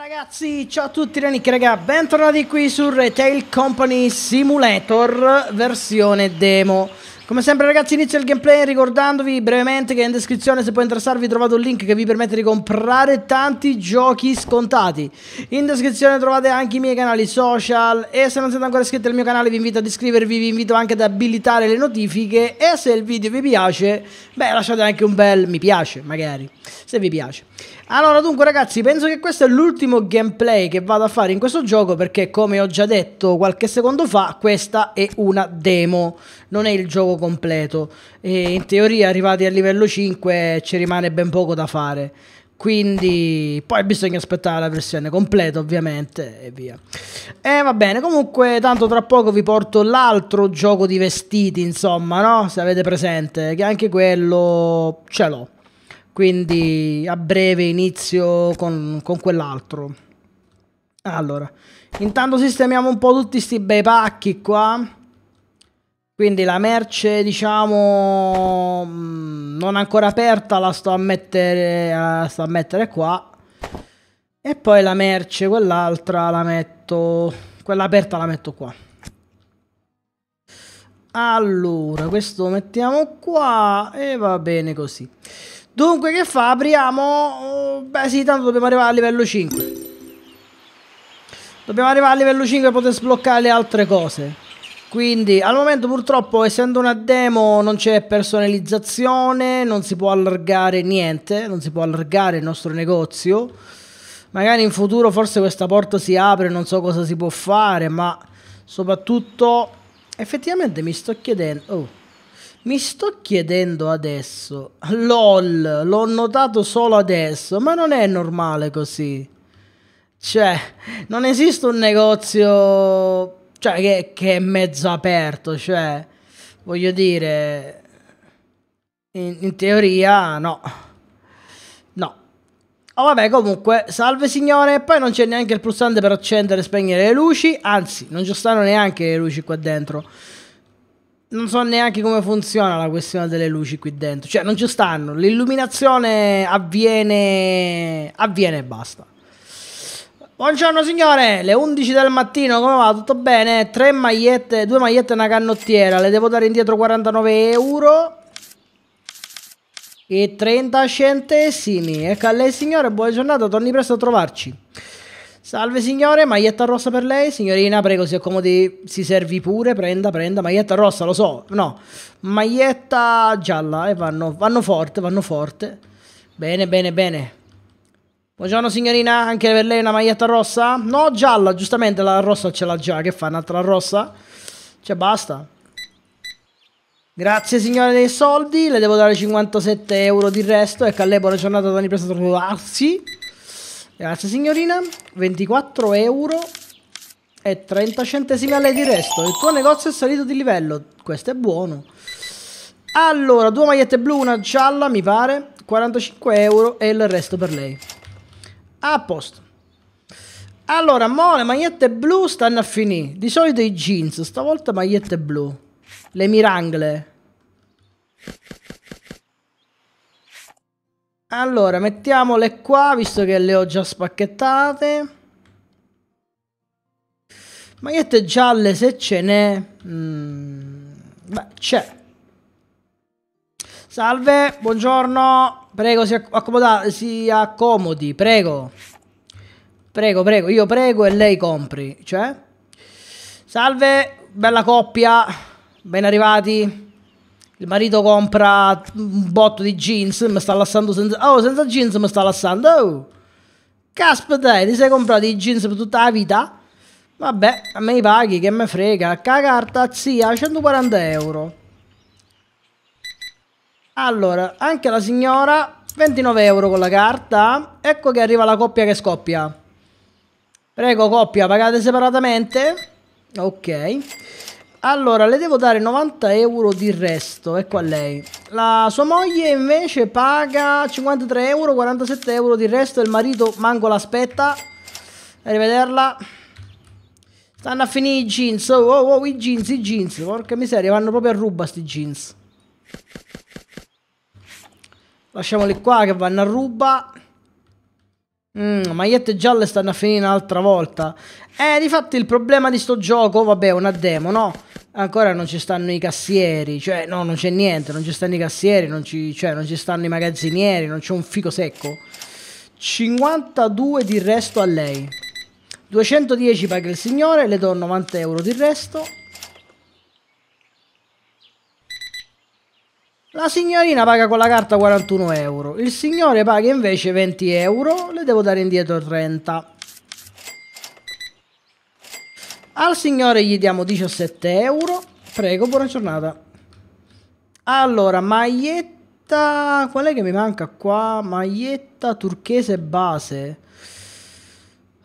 ragazzi, ciao a tutti Renick raga, bentornati qui su Retail Company Simulator versione demo Come sempre ragazzi inizio il gameplay ricordandovi brevemente che in descrizione se può interessarvi trovate un link che vi permette di comprare tanti giochi scontati In descrizione trovate anche i miei canali social e se non siete ancora iscritti al mio canale vi invito ad iscrivervi, vi invito anche ad abilitare le notifiche E se il video vi piace, beh lasciate anche un bel mi piace magari, se vi piace allora dunque ragazzi penso che questo è l'ultimo gameplay che vado a fare in questo gioco perché come ho già detto qualche secondo fa questa è una demo non è il gioco completo e in teoria arrivati al livello 5 ci rimane ben poco da fare quindi poi bisogna aspettare la versione completa ovviamente e via e va bene comunque tanto tra poco vi porto l'altro gioco di vestiti insomma no se avete presente che anche quello ce l'ho quindi a breve inizio con, con quell'altro. Allora, intanto sistemiamo un po' tutti questi bei pacchi qua. Quindi la merce, diciamo, mm, non ancora aperta, la sto a mettere, eh, la sto a mettere qua. E poi la merce, quell'altra la metto, quella aperta la metto qua. Allora, questo mettiamo qua e va bene così. Dunque che fa? Apriamo... Oh, beh sì, tanto dobbiamo arrivare a livello 5. Dobbiamo arrivare a livello 5 per poter sbloccare le altre cose. Quindi al momento purtroppo essendo una demo non c'è personalizzazione, non si può allargare niente, non si può allargare il nostro negozio. Magari in futuro forse questa porta si apre, non so cosa si può fare, ma soprattutto effettivamente mi sto chiedendo... Oh. Mi sto chiedendo adesso, lol, l'ho notato solo adesso, ma non è normale così. Cioè, non esiste un negozio cioè, che, che è mezzo aperto, cioè, voglio dire, in, in teoria no. No. Oh, vabbè, comunque, salve signore, poi non c'è neanche il pulsante per accendere e spegnere le luci, anzi, non ci stanno neanche le luci qua dentro non so neanche come funziona la questione delle luci qui dentro. Cioè, non ci stanno. L'illuminazione avviene. avviene e basta. Buongiorno signore, le 11 del mattino, come va? Tutto bene? Tre magliette, due magliette e una cannottiera, le devo dare indietro 49 euro e 30 centesimi. Ecco a lei signore, buona giornata, torni presto a trovarci. Salve signore, maglietta rossa per lei. Signorina, prego, si accomodi, si servi pure. Prenda, prenda. Maglietta rossa, lo so. No, maglietta gialla. E eh, vanno, vanno forte, vanno forte. Bene, bene, bene. Buongiorno signorina, anche per lei una maglietta rossa? No, gialla, giustamente la rossa ce l'ha già. Che fa, un'altra rossa? Cioè, basta. Grazie signore dei soldi, le devo dare 57 euro di resto. Ecco, a lei buona giornata, Dani, presto a sì. Grazie signorina, 24 euro e 30 centesimi a lei di resto. Il tuo negozio è salito di livello, questo è buono. Allora, due magliette blu, una gialla mi pare, 45 euro e il resto per lei. A posto. Allora, mo le magliette blu stanno a finire. Di solito i jeans, stavolta magliette blu. Le mirangle. Allora, mettiamole qua, visto che le ho già spacchettate. Magliette gialle, se ce n'è... Mm, beh, c'è. Salve, buongiorno. Prego, si, accomoda, si accomodi, prego. Prego, prego, io prego e lei compri. Cioè? Salve, bella coppia. Ben arrivati il marito compra un botto di jeans, mi sta lassando senza... Oh, senza jeans mi sta lassando, oh! Caspita, ti sei comprato i jeans per tutta la vita? Vabbè, a me i paghi, che me frega. Cagarta, zia, 140 euro. Allora, anche la signora, 29 euro con la carta. Ecco che arriva la coppia che scoppia. Prego, coppia, pagate separatamente. Ok. Ok. Allora, le devo dare 90 euro di resto, ecco a lei. La sua moglie invece paga 53 euro, 47 euro di resto, il marito manco l'aspetta. Arrivederla. Stanno a finire i jeans, oh, oh, oh, i jeans, i jeans, porca miseria, vanno proprio a ruba sti jeans. Lasciamoli qua che vanno a ruba. Mm, magliette gialle stanno a finire un'altra volta. Eh, difatti il problema di sto gioco, vabbè, una demo, no? ancora non ci stanno i cassieri, cioè no, non c'è niente, non ci stanno i cassieri, non ci, cioè, non ci stanno i magazzinieri, non c'è un fico secco. 52 di resto a lei. 210 paga il signore, le do 90 euro di resto. La signorina paga con la carta 41 euro, il signore paga invece 20 euro, le devo dare indietro 30. Al signore gli diamo 17 euro. Prego, buona giornata. Allora, maglietta... Qual è che mi manca qua? Maglietta turchese base.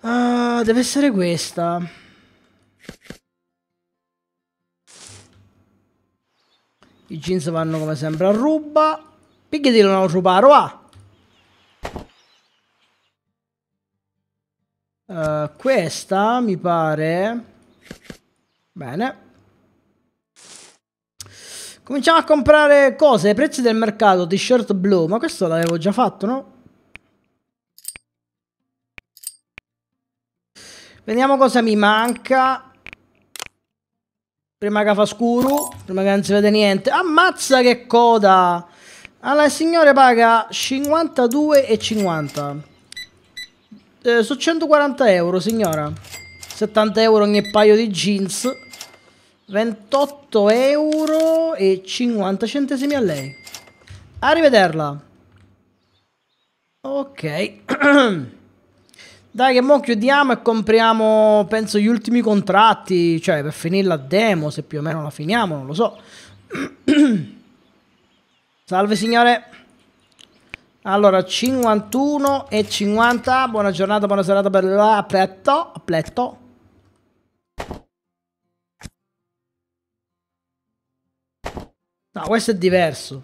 Uh, deve essere questa. I jeans vanno come sempre a ruba. Picchiadilo non rubaro, ah! Uh, questa mi pare Bene. Cominciamo a comprare cose, ai prezzi del mercato, t-shirt blu, ma questo l'avevo già fatto, no? Vediamo cosa mi manca. Prima che fa scuro, prima che non si vede niente. Ammazza che coda! Allora, il signore paga 52,50. Eh, su 140 euro, signora. 70 euro ogni paio di jeans 28 euro e 50 centesimi a lei Arrivederla Ok Dai che mo chiudiamo e compriamo penso gli ultimi contratti Cioè per finire la demo se più o meno la finiamo non lo so Salve signore allora, 51 e 50. Buona giornata, buona serata per la pletto. apletto. No, questo è diverso.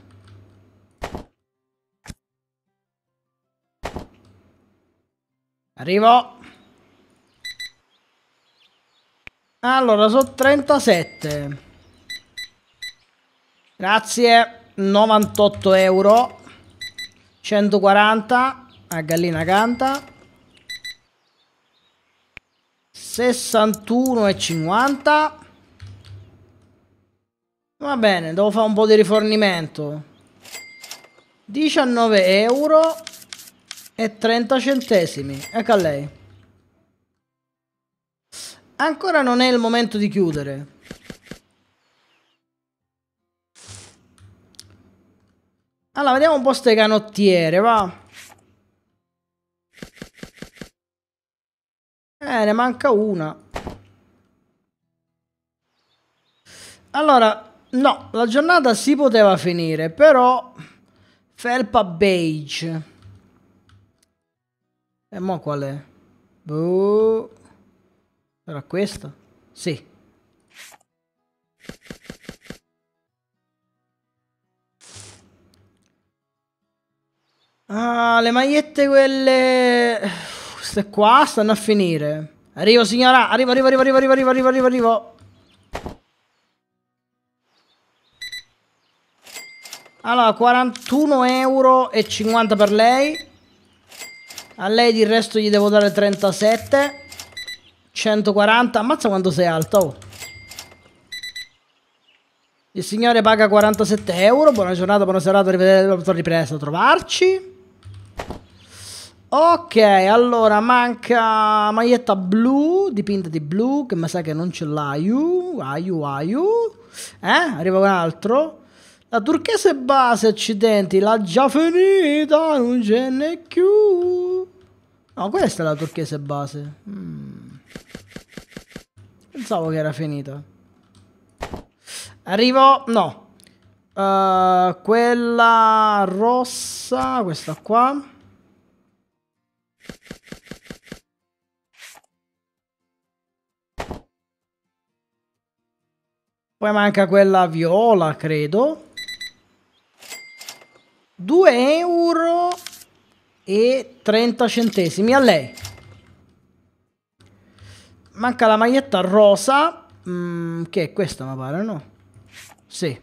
Arrivo. Allora, sono 37. Grazie. 98 euro. 140. A gallina canta. e 61,50. Va bene, devo fare un po' di rifornimento. 19 euro e 30 centesimi. Ecco a lei. Ancora non è il momento di chiudere. Allora, vediamo un po' ste canottiere, va. Eh, ne manca una. Allora, No, la giornata si poteva finire, però felpa beige. E mo qual è? Boh. Era questa? Sì. Ah, le magliette quelle... Queste qua stanno a finire. Arrivo signora, arrivo, arrivo, arrivo, arrivo, arrivo, arrivo, arrivo. arrivo. Allora, 41,50 euro per lei. A lei di resto gli devo dare 37. 140. Ammazza quanto sei alto. Oh. Il signore paga 47 euro. Buona giornata, buona serata, arrivederci, ripresa, trovarci. Ok, allora manca maglietta blu, dipinta di blu, che mi sa che non ce l'ha. Aiu, aiu, aiu. Eh, arriva un altro. La turchese base, accidenti, l'ha già finita, non ce n'è più. No, questa è la turchese base. Mm. Pensavo che era finita. Arrivo, no. Uh, quella rossa, questa qua. Poi manca quella viola, credo. 2 euro e 30 centesimi a lei. Manca la maglietta rosa, mm, che è questa mi pare, no? Sì.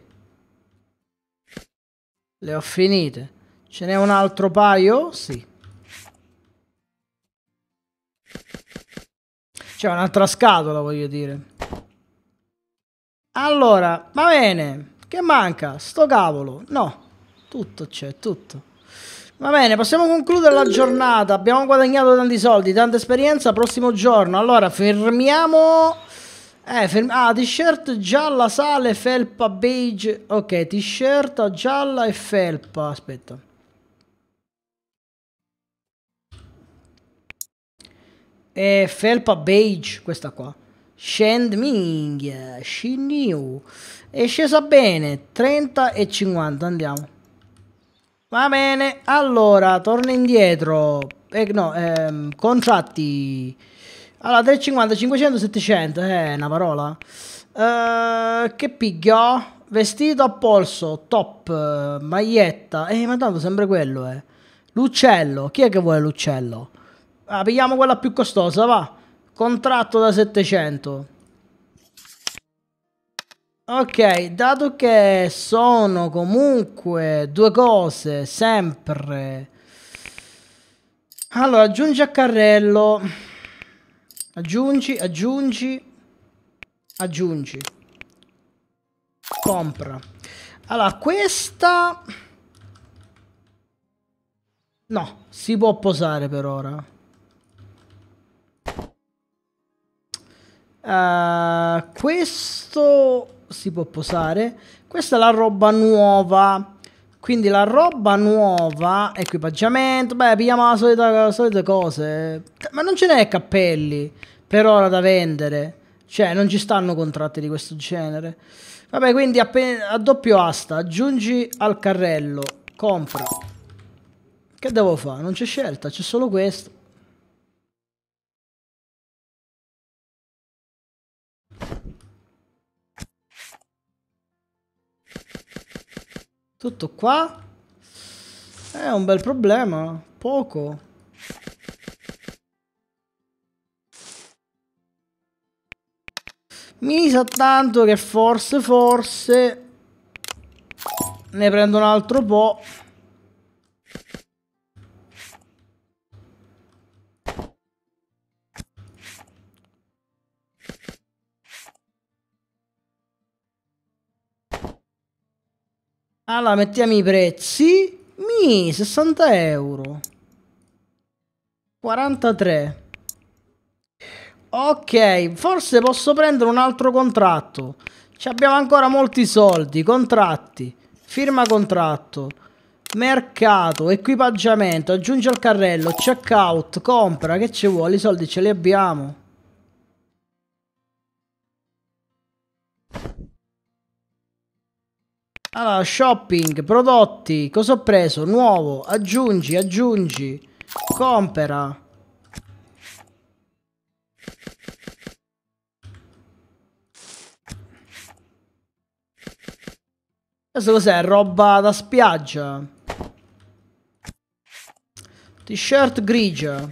Le ho finite. Ce n'è un altro paio? Sì. C'è un'altra scatola, voglio dire. Allora, va bene. Che manca? Sto cavolo. No, tutto c'è, tutto. Va bene, possiamo concludere la giornata. Abbiamo guadagnato tanti soldi, tanta esperienza. Prossimo giorno. Allora, fermiamo... Eh, ferm ah, t-shirt gialla, sale, felpa, beige. Ok, t-shirt gialla e felpa. Aspetta. E felpa beige, questa qua. Shend Ming, Shinyu. È scesa bene, 30 e 50, andiamo. Va bene, allora, torno indietro. Eh, no, ehm, contratti. Allora, 350, 500, 700. Eh, una parola. Eh, che piglio? Vestito a polso, top, maglietta. Eh, ma tanto sempre quello, eh. L'uccello. Chi è che vuole l'uccello? Ah, pigliamo quella più costosa, va. Contratto da 700. Ok, dato che sono comunque due cose sempre... Allora, aggiungi a carrello. Aggiungi, aggiungi, aggiungi. Compra. Allora, questa... No, si può posare per ora. Uh, questo si può posare. Questa è la roba nuova. Quindi la roba nuova, equipaggiamento, beh, pigliamo la solita, la solita cose. Cioè, ma non ce n'è cappelli per ora da vendere. Cioè, non ci stanno contratti di questo genere. Vabbè, quindi a, a doppio asta, aggiungi al carrello, compra. Che devo fare? Non c'è scelta, c'è solo questo. Tutto qua? È un bel problema. Poco. Mi sa tanto che forse, forse... Ne prendo un altro po'. Allora mettiamo i prezzi. Mi, 60 euro. 43. Ok, forse posso prendere un altro contratto. Ci abbiamo ancora molti soldi. Contratti. Firma contratto. Mercato, equipaggiamento, aggiungi al carrello, checkout, compra, che ci vuole? I soldi ce li abbiamo. Allora, shopping, prodotti, cosa ho preso? Nuovo, aggiungi, aggiungi, compera. Questo cos'è? Roba da spiaggia. T-shirt grigia.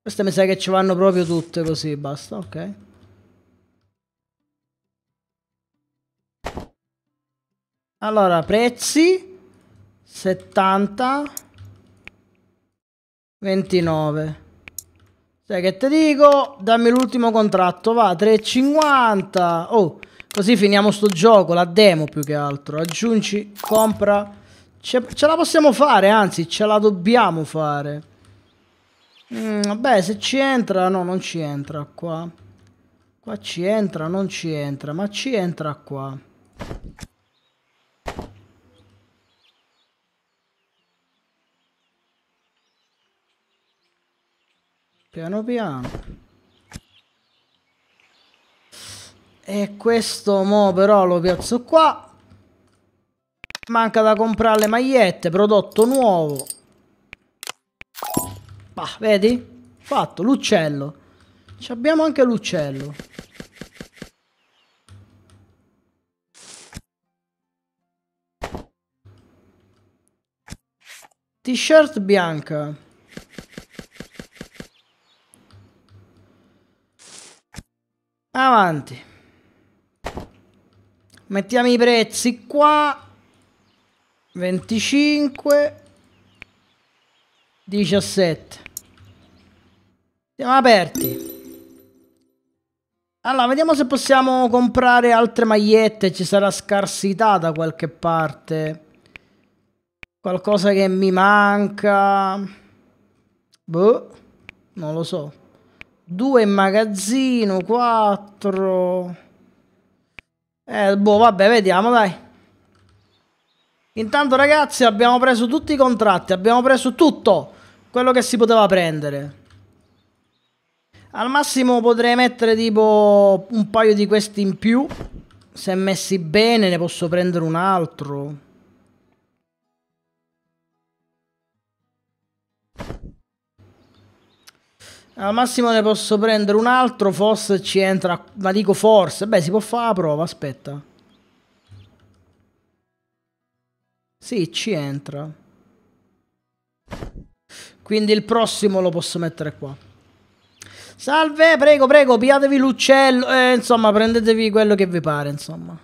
Queste mi sa che ci vanno proprio tutte così, basta, ok. Allora, prezzi 70 29. Sai che ti dico? Dammi l'ultimo contratto, va, 3,50. Oh, così finiamo sto gioco, la demo più che altro. Aggiungi, compra. Ce, ce la possiamo fare, anzi, ce la dobbiamo fare. Mm, vabbè, se ci entra... No, non ci entra qua. Qua ci entra, non ci entra, ma ci entra qua. Piano piano. E questo mo però lo piazzo qua. Manca da comprare le magliette, prodotto nuovo. Bah, vedi? Fatto, l'uccello. Ci abbiamo anche l'uccello. T-shirt bianca. Avanti. Mettiamo i prezzi qua. 25. 17. Siamo aperti. Allora, vediamo se possiamo comprare altre magliette. Ci sarà scarsità da qualche parte. Qualcosa che mi manca. Boh, non lo so. 2 in magazzino, 4. Eh, boh, vabbè, vediamo, dai. Intanto, ragazzi, abbiamo preso tutti i contratti, abbiamo preso tutto quello che si poteva prendere. Al massimo potrei mettere tipo un paio di questi in più. Se messi bene ne posso prendere un altro. Al massimo ne posso prendere un altro, forse ci entra, ma dico forse, beh si può fare la prova, aspetta. Sì, ci entra. Quindi il prossimo lo posso mettere qua. Salve, prego, prego, piatevi l'uccello, eh, insomma prendetevi quello che vi pare, insomma.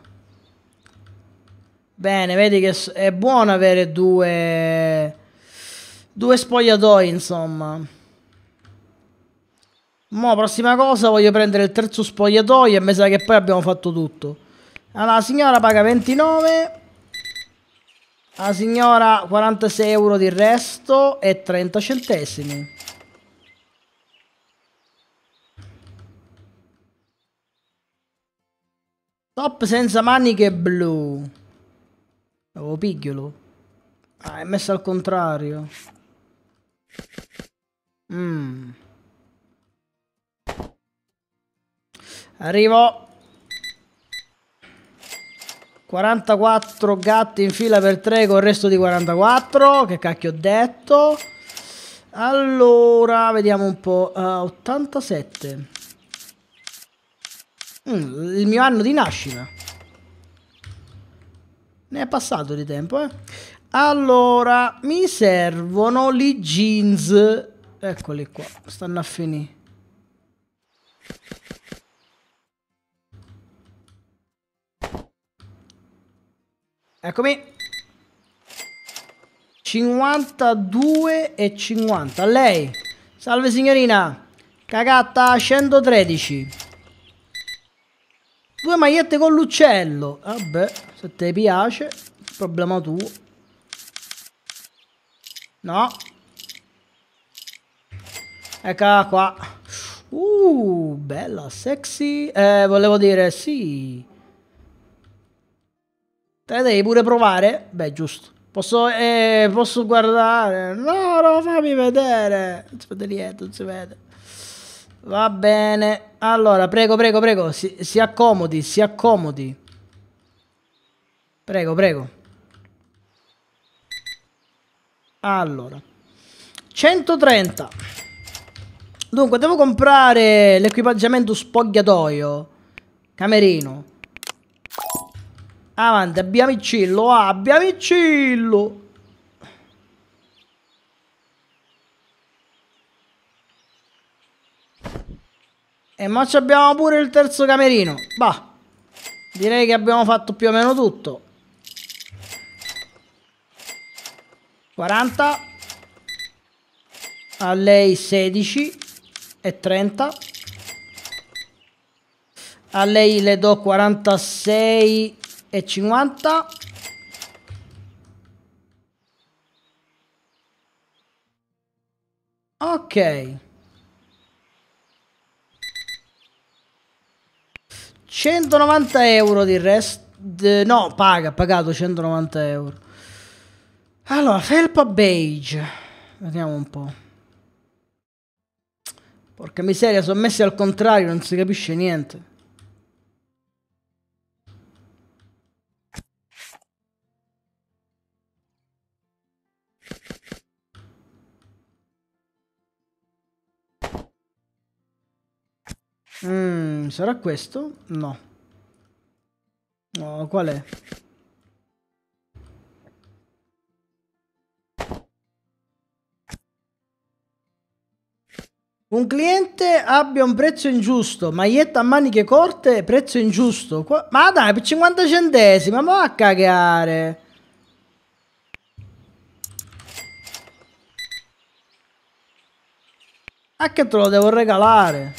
Bene, vedi che è buono avere due... Due spogliatoi, insomma. Mo, prossima cosa, voglio prendere il terzo spogliatoio e mi sa che poi abbiamo fatto tutto. Allora, la signora paga 29. La signora 46 euro di resto e 30 centesimi. Top senza maniche blu. Oh, pigliolo. Ah, è messo al contrario. Mmm. Arrivo. 44 gatti in fila per 3 con il resto di 44. Che cacchio ho detto? Allora, vediamo un po'. Uh, eh, 87. Mm, il mio anno di nascita. Ne è passato di tempo, eh. Allora, mi servono gli jeans. Eccoli qua, stanno a finire. Eccomi. 52 e 50. Lei. Salve signorina. Cagatta 113. Due magliette con l'uccello. Vabbè, se ti piace, problema tuo. No. Eccola qua. Uh, bella, sexy. Eh, volevo dire sì. Te devi pure provare? Beh, giusto. Posso, eh, posso guardare? No, no, fammi vedere. Non si vede niente, non si vede. Va bene. Allora, prego, prego, prego. Si, si accomodi, si accomodi. Prego, prego. Allora. 130. Dunque, devo comprare l'equipaggiamento spogliatoio. Camerino. Avanti, abbia Micillo, ah, abbia Micillo. E ma ci abbiamo pure il terzo camerino. Bah, direi che abbiamo fatto più o meno tutto. 40. A lei 16 e 30. A lei le do 46 e 50 ok 190 euro di resto no paga pagato 190 euro allora felpa beige vediamo un po' porca miseria sono messi al contrario non si capisce niente Mm, sarà questo? No. No, qual è? Un cliente abbia un prezzo ingiusto, maglietta a maniche corte, prezzo ingiusto. Qua... Ma dai, per 50 centesimi, ma va a cagare. A che te lo devo regalare?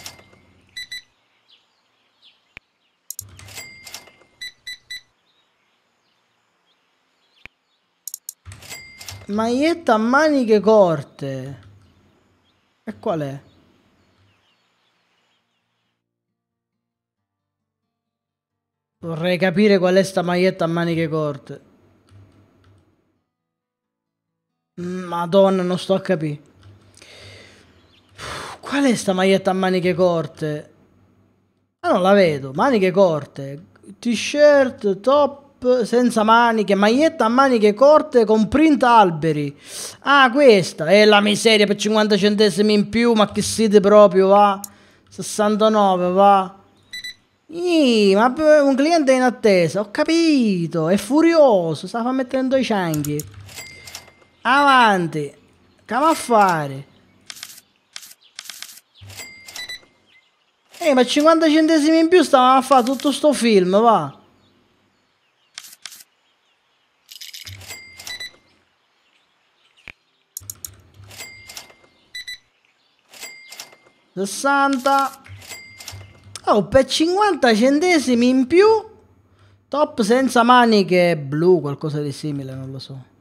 Maglietta a maniche corte. E qual è? Vorrei capire qual è sta maglietta a maniche corte. Madonna, non sto a capire. Qual è sta maglietta a maniche corte? Ah, non la vedo. Maniche corte. T-shirt, top top senza maniche, maglietta a maniche corte con print alberi. Ah, questa è la miseria per 50 centesimi in più, ma che siete proprio, va? 69, va? Ii, ma un cliente è in attesa, ho capito, è furioso, stava mettendo i cianchi. Avanti, come a fare? Ehi, ma 50 centesimi in più stavamo a fare tutto sto film, va? 60 oh per 50 centesimi in più top senza maniche blu qualcosa di simile non lo so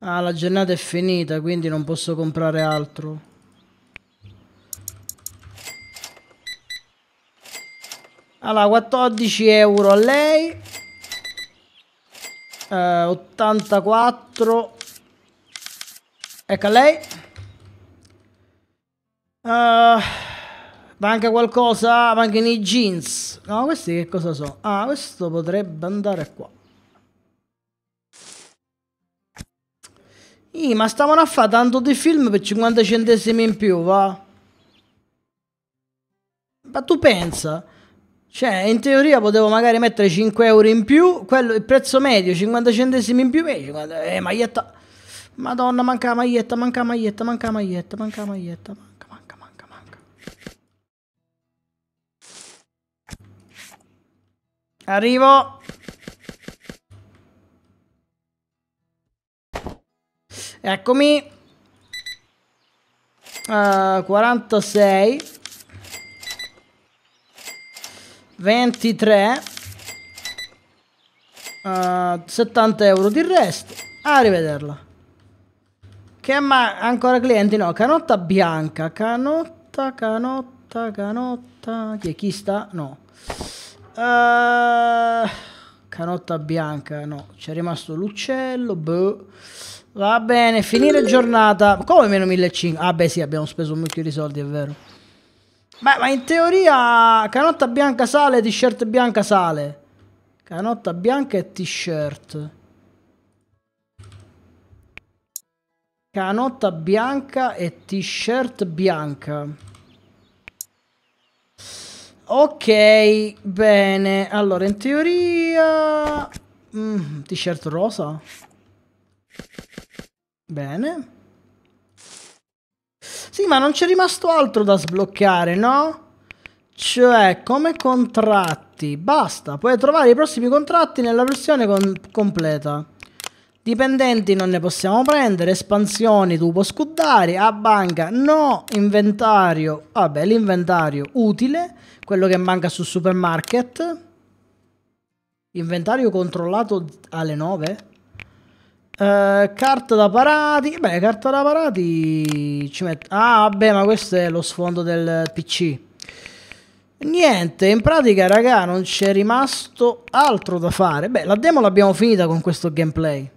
Ah, la giornata è finita, quindi non posso comprare altro. Allora, 14 euro a lei eh, 84 ecco a lei uh, manca qualcosa ah, mancano nei jeans no questi che cosa sono ah questo potrebbe andare qua Ih, ma stavano a fare tanto di film per 50 centesimi in più va ma tu pensa cioè, in teoria potevo magari mettere 5 euro in più, quello, il prezzo medio 50 centesimi in più, e eh, 50, eh, maglietta. Madonna, manca la maglietta, manca la maglietta, manca la maglietta, manca la maglietta, manca, manca, manca, manca. Arrivo. Eccomi. Uh, eh, 46. 23 uh, 70 euro di resto arrivederla che ma ancora clienti no canotta bianca canotta canotta canotta chi è chi sta no uh, canotta bianca no c'è rimasto l'uccello boh. va bene finire giornata come meno 1500 ah beh sì abbiamo speso molti soldi è vero Beh, ma in teoria canotta bianca sale, t-shirt bianca sale. Canotta bianca e t-shirt. Canotta bianca e t-shirt bianca. Ok, bene. Allora, in teoria... Mm, t-shirt rosa. Bene. Sì, ma non c'è rimasto altro da sbloccare, no? Cioè, come contratti. Basta, puoi trovare i prossimi contratti nella versione con completa. Dipendenti non ne possiamo prendere, espansioni tu scudari, a banca no, inventario, vabbè l'inventario utile, quello che manca sul supermarket. Inventario controllato alle 9? Eh, carta da parati. Beh, carta da parati ci metto. Ah, vabbè, ma questo è lo sfondo del PC. Niente, in pratica, raga, non c'è rimasto altro da fare. Beh, la demo l'abbiamo finita con questo gameplay.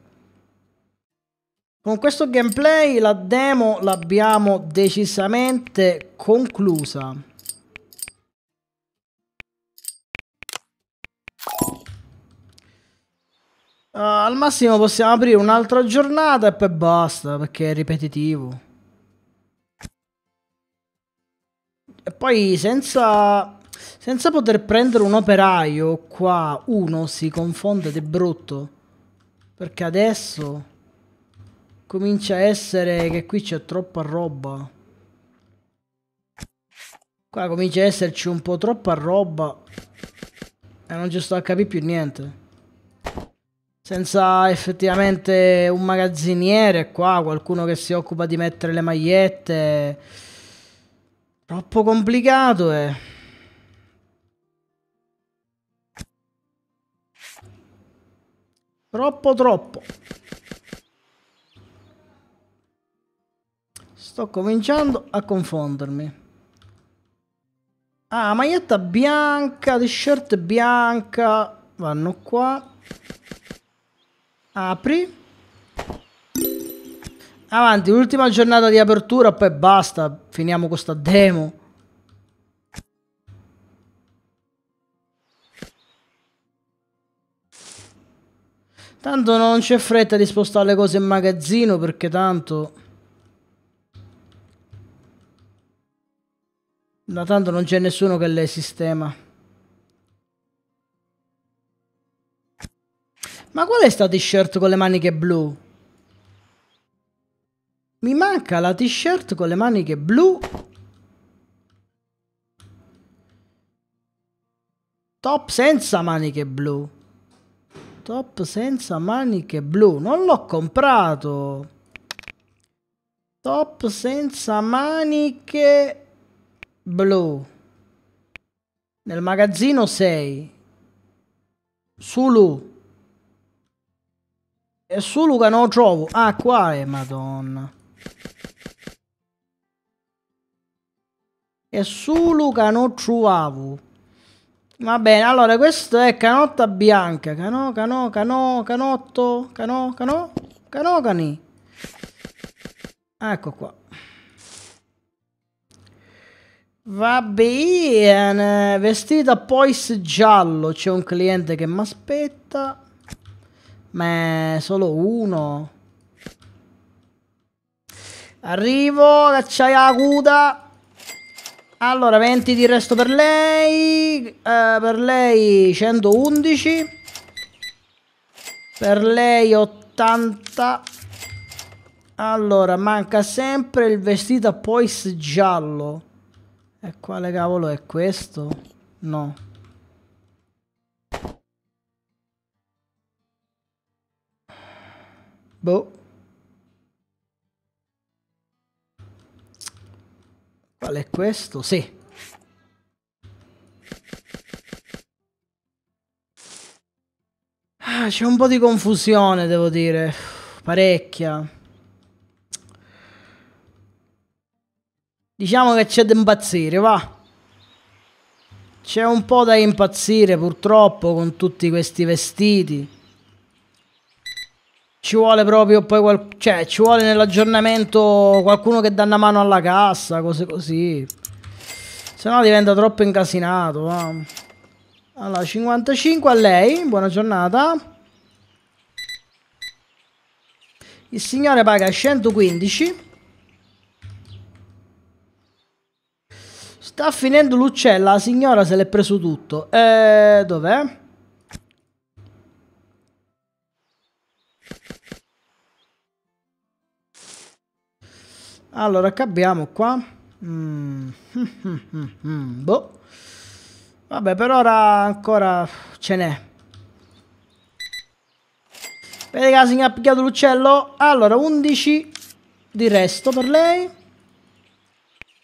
Con questo gameplay la demo l'abbiamo decisamente conclusa. Uh, al massimo possiamo aprire un'altra giornata e poi basta, perché è ripetitivo. E poi senza, senza poter prendere un operaio qua uno si confonde ed è brutto. Perché adesso comincia a essere che qui c'è troppa roba. Qua comincia a esserci un po' troppa roba. E non ci sto a capire più niente senza effettivamente un magazziniere qua, qualcuno che si occupa di mettere le magliette. Troppo complicato eh. Troppo troppo. Sto cominciando a confondermi. Ah, maglietta bianca, t-shirt bianca, vanno qua. Apri. Avanti, ultima giornata di apertura, poi basta, finiamo questa demo. Tanto non c'è fretta di spostare le cose in magazzino perché tanto... Da tanto non c'è nessuno che le sistema. Ma qual è sta t-shirt con le maniche blu? Mi manca la t-shirt con le maniche blu. Top senza maniche blu. Top senza maniche blu. Non l'ho comprato. Top senza maniche blu. Nel magazzino 6. Sulu. E su Luca non lo trovo. Ah, qua è, madonna. E su Luca non trovavo. Va bene, allora, questo è canotta bianca. Cano, cano, cano, canotto, cano, cano, cano, cani. Ecco qua. Va bene, vestita poi giallo, c'è un cliente che mi aspetta. Ma è solo uno. Arrivo, l'acciaia acuta. Allora, 20 di resto per lei. Eh, per lei 111. Per lei 80. Allora, manca sempre il vestito a pois giallo. E quale cavolo è questo? No. Boh. Qual è questo? Sì. Ah, c'è un po' di confusione, devo dire. Parecchia. Diciamo che c'è da impazzire, va. C'è un po' da impazzire purtroppo con tutti questi vestiti. Ci vuole proprio poi qual... Cioè, ci vuole nell'aggiornamento qualcuno che dà una mano alla cassa, cose così. Se no diventa troppo incasinato, va. Allora, 55 a lei, buona giornata. Il signore paga 115. Sta finendo l'uccella, la signora se l'è preso tutto. e eh, dov'è? Allora, che abbiamo qua? Mm. boh. Vabbè, per ora ancora ce n'è. Bene, ragazzi, mi ha picchiato l'uccello. Allora, 11 di resto per lei.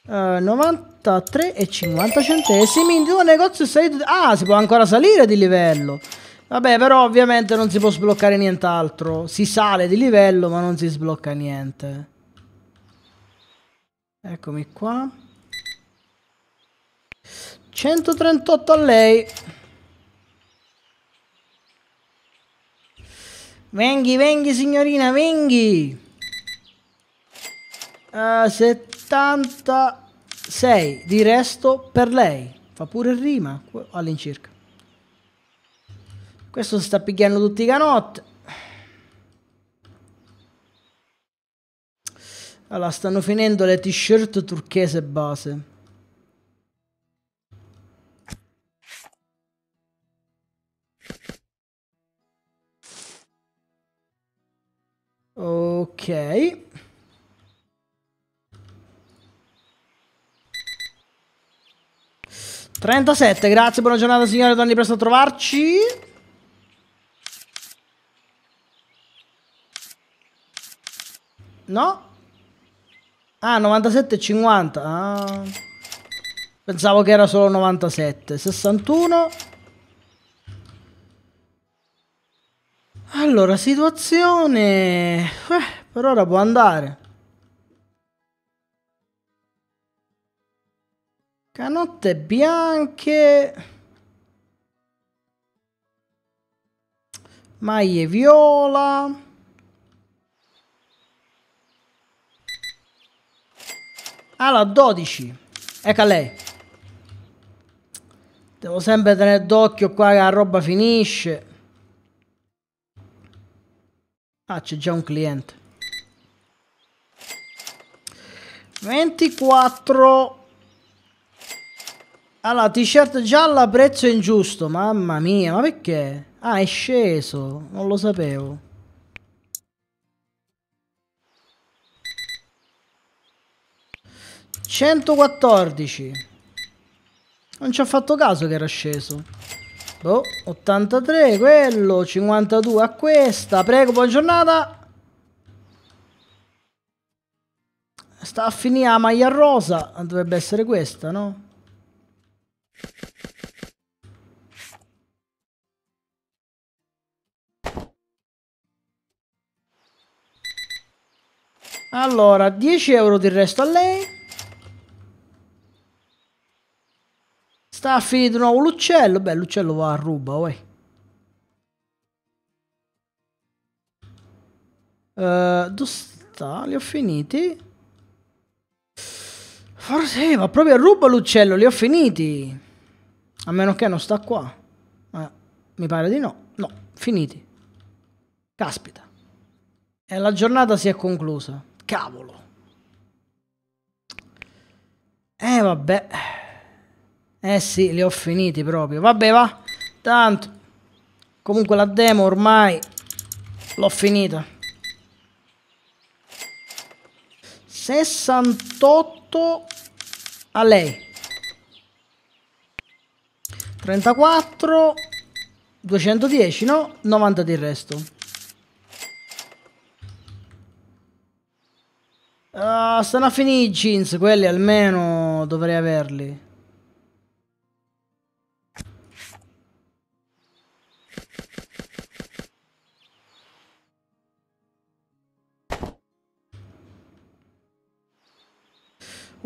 Uh, eh, 93 e 50 centesimi. In tuo negozio è salito... Ah, si può ancora salire di livello. Vabbè, però ovviamente non si può sbloccare nient'altro. Si sale di livello, ma non si sblocca niente. Eccomi qua. 138 a lei. Venghi, venghi signorina, venghi. Uh, eh, 76 di resto per lei. Fa pure rima all'incirca. Questo sta picchiando tutti i canotti. Allora, stanno finendo le t-shirt turchese base. Ok. Trentasette, grazie, buona giornata signore, torni presto a trovarci. No? Ah, 97,50. Ah. Pensavo che era solo 97. 61. Allora, situazione... Eh, per ora può andare. Canotte bianche. Maglie viola. alla 12 ecco a lei devo sempre tenere d'occhio qua che la roba finisce ah c'è già un cliente 24 allora t-shirt gialla prezzo ingiusto mamma mia ma perché ah è sceso non lo sapevo 114 Non ci ha fatto caso che era sceso Boh, 83 quello 52 a questa Prego, buona giornata Sta a finire la maglia rosa Dovrebbe essere questa, no? Allora, 10 euro di resto a lei Sta a finire di nuovo l'uccello. Beh, l'uccello va a ruba, uè. Uh, dove sta? Li ho finiti? Forse, va eh, proprio a ruba l'uccello, li ho finiti. A meno che non sta qua. Eh, mi pare di no. No, finiti. Caspita. E la giornata si è conclusa. Cavolo. Eh vabbè. Eh sì, li ho finiti proprio. Vabbè, va. Tanto. Comunque la demo ormai l'ho finita. 68 a lei. 34 210 no 90 di resto uh, stanno a finire i jeans quelli almeno dovrei averli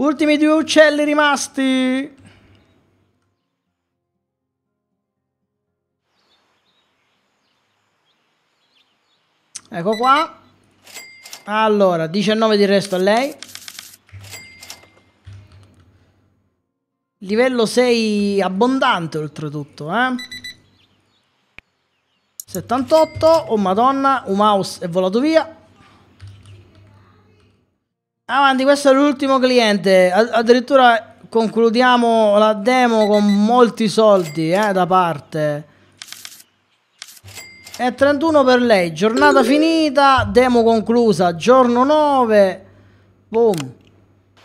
Ultimi due uccelli rimasti. Ecco qua. Allora, 19 di resto a lei. Livello 6 abbondante oltretutto, eh. 78. Oh madonna, un mouse è volato via. Avanti, questo è l'ultimo cliente. Addirittura concludiamo la demo con molti soldi eh, da parte. E 31 per lei. Giornata finita, demo conclusa. Giorno 9. Boom.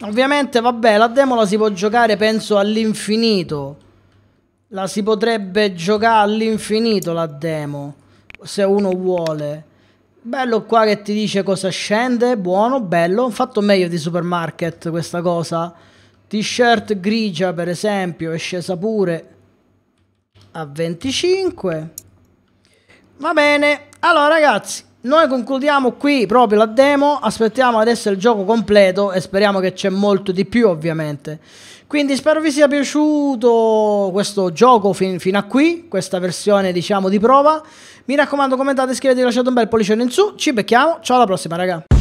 Ovviamente, vabbè, la demo la si può giocare, penso, all'infinito. La si potrebbe giocare all'infinito la demo, se uno vuole. Bello qua che ti dice cosa scende, buono, bello, ho fatto meglio di supermarket questa cosa. T-shirt grigia per esempio è scesa pure a 25. Va bene, allora ragazzi, noi concludiamo qui proprio la demo, aspettiamo adesso il gioco completo e speriamo che c'è molto di più ovviamente. Quindi spero vi sia piaciuto questo gioco fin fino a qui, questa versione diciamo di prova. Mi raccomando, commentate, iscrivetevi, lasciate un bel pollice in su. Ci becchiamo. Ciao alla prossima, ragazzi.